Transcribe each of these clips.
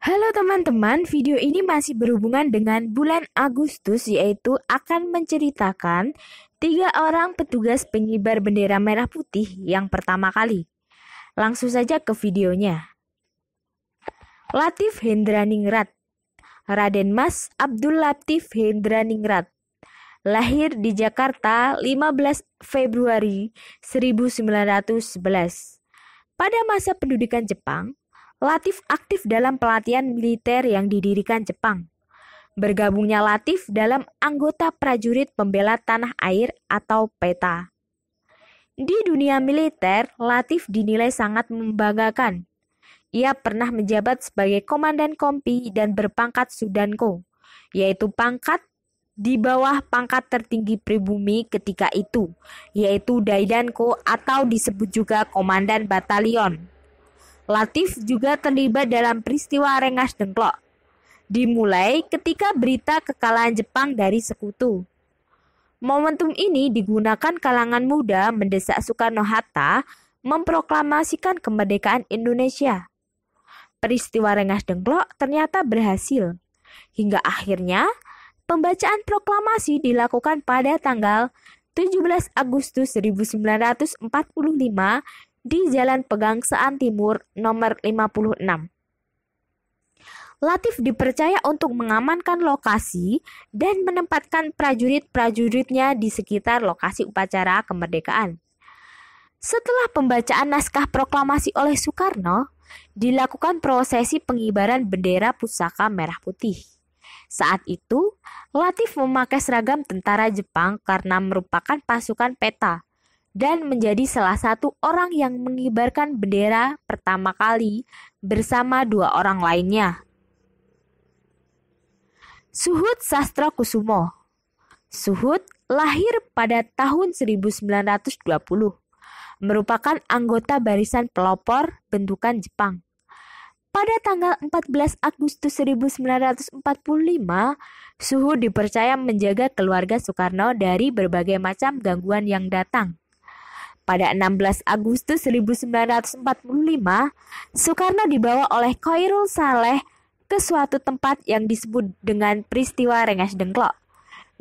Halo teman-teman, video ini masih berhubungan dengan bulan Agustus yaitu akan menceritakan tiga orang petugas pengibar bendera merah putih yang pertama kali. Langsung saja ke videonya. Latif Ningrat, Raden Mas Abdul Latif Ningrat, lahir di Jakarta 15 Februari 1911. Pada masa pendudukan Jepang, Latif aktif dalam pelatihan militer yang didirikan Jepang. Bergabungnya Latif dalam anggota prajurit pembela tanah air atau PETA. Di dunia militer, Latif dinilai sangat membanggakan. Ia pernah menjabat sebagai komandan kompi dan berpangkat Sudanko, yaitu pangkat di bawah pangkat tertinggi pribumi ketika itu, yaitu Daidanko atau disebut juga komandan batalion. Latif juga terlibat dalam peristiwa Rengas Dengklok. Dimulai ketika berita kekalahan Jepang dari sekutu. Momentum ini digunakan kalangan muda mendesak Soekarno-Hatta memproklamasikan kemerdekaan Indonesia. Peristiwa Rengas Dengklok ternyata berhasil. Hingga akhirnya, pembacaan proklamasi dilakukan pada tanggal 17 Agustus 1945 di Jalan Pegangsaan Timur nomor 56. Latif dipercaya untuk mengamankan lokasi dan menempatkan prajurit-prajuritnya di sekitar lokasi upacara kemerdekaan. Setelah pembacaan naskah proklamasi oleh Soekarno, dilakukan prosesi pengibaran bendera pusaka merah putih. Saat itu, Latif memakai seragam tentara Jepang karena merupakan pasukan peta dan menjadi salah satu orang yang mengibarkan bendera pertama kali bersama dua orang lainnya. Suhut Sastra Kusumo Suhud lahir pada tahun 1920, merupakan anggota barisan pelopor bentukan Jepang. Pada tanggal 14 Agustus 1945, Suhu dipercaya menjaga keluarga Soekarno dari berbagai macam gangguan yang datang. Pada 16 Agustus 1945, Soekarno dibawa oleh Khairul Saleh ke suatu tempat yang disebut dengan peristiwa Rengas Dengklok.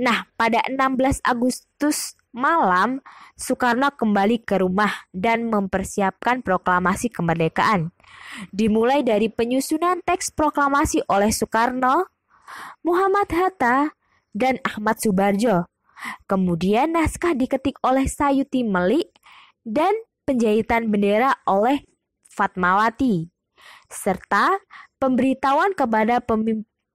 Nah, pada 16 Agustus malam, Soekarno kembali ke rumah dan mempersiapkan proklamasi kemerdekaan. Dimulai dari penyusunan teks proklamasi oleh Soekarno, Muhammad Hatta, dan Ahmad Subarjo. Kemudian naskah diketik oleh Sayuti Melik dan penjahitan bendera oleh Fatmawati, serta pemberitahuan kepada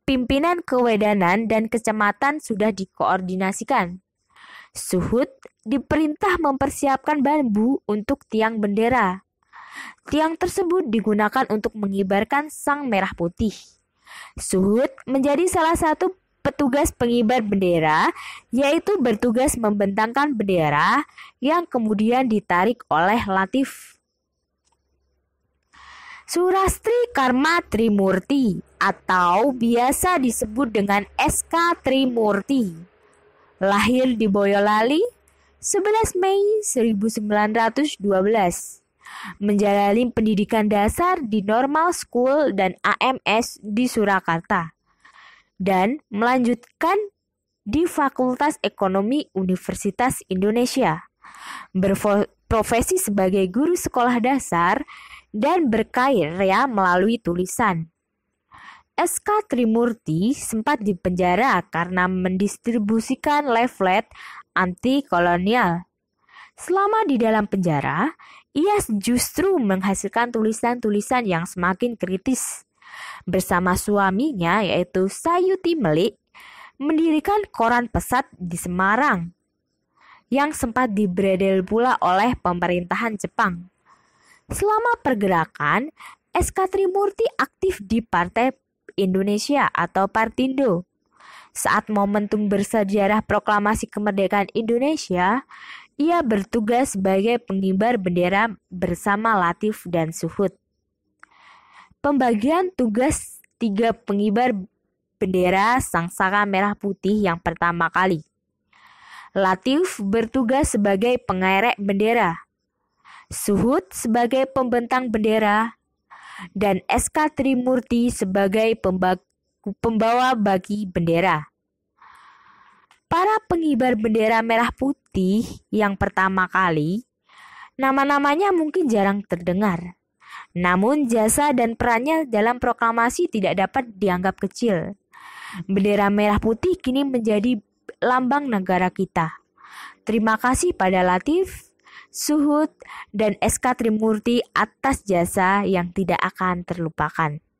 pimpinan kewedanan dan kecamatan sudah dikoordinasikan. Suhud diperintah mempersiapkan bambu untuk tiang bendera. Tiang tersebut digunakan untuk mengibarkan sang merah putih. Suhud menjadi salah satu petugas pengibar bendera, yaitu bertugas membentangkan bendera yang kemudian ditarik oleh Latif. Surastri Karma Trimurti atau biasa disebut dengan SK Trimurti. Lahir di Boyolali 11 Mei 1912. Menjalani pendidikan dasar di Normal School dan AMS di Surakarta dan melanjutkan di Fakultas Ekonomi Universitas Indonesia. Berprofesi sebagai guru sekolah dasar dan berkarya melalui tulisan. SK Trimurti sempat dipenjara karena mendistribusikan leaflet anti kolonial. Selama di dalam penjara, ia justru menghasilkan tulisan-tulisan yang semakin kritis bersama suaminya yaitu Sayuti Melik mendirikan koran pesat di Semarang yang sempat dibredel pula oleh pemerintahan Jepang. Selama pergerakan, SK Trimurti aktif di Partai Indonesia atau Partindo. Saat momentum bersejarah proklamasi kemerdekaan Indonesia, ia bertugas sebagai pengibar bendera bersama Latif dan Suhut. Pembagian tugas tiga pengibar bendera Sangsaka Merah Putih yang pertama kali. Latif bertugas sebagai pengerek bendera, Suhud sebagai pembentang bendera, dan SK Trimurti sebagai pembawa bagi bendera. Para pengibar bendera merah putih yang pertama kali, nama-namanya mungkin jarang terdengar. Namun jasa dan perannya dalam proklamasi tidak dapat dianggap kecil. Bendera merah putih kini menjadi lambang negara kita. Terima kasih pada Latif, Suhud, dan SK Trimurti atas jasa yang tidak akan terlupakan.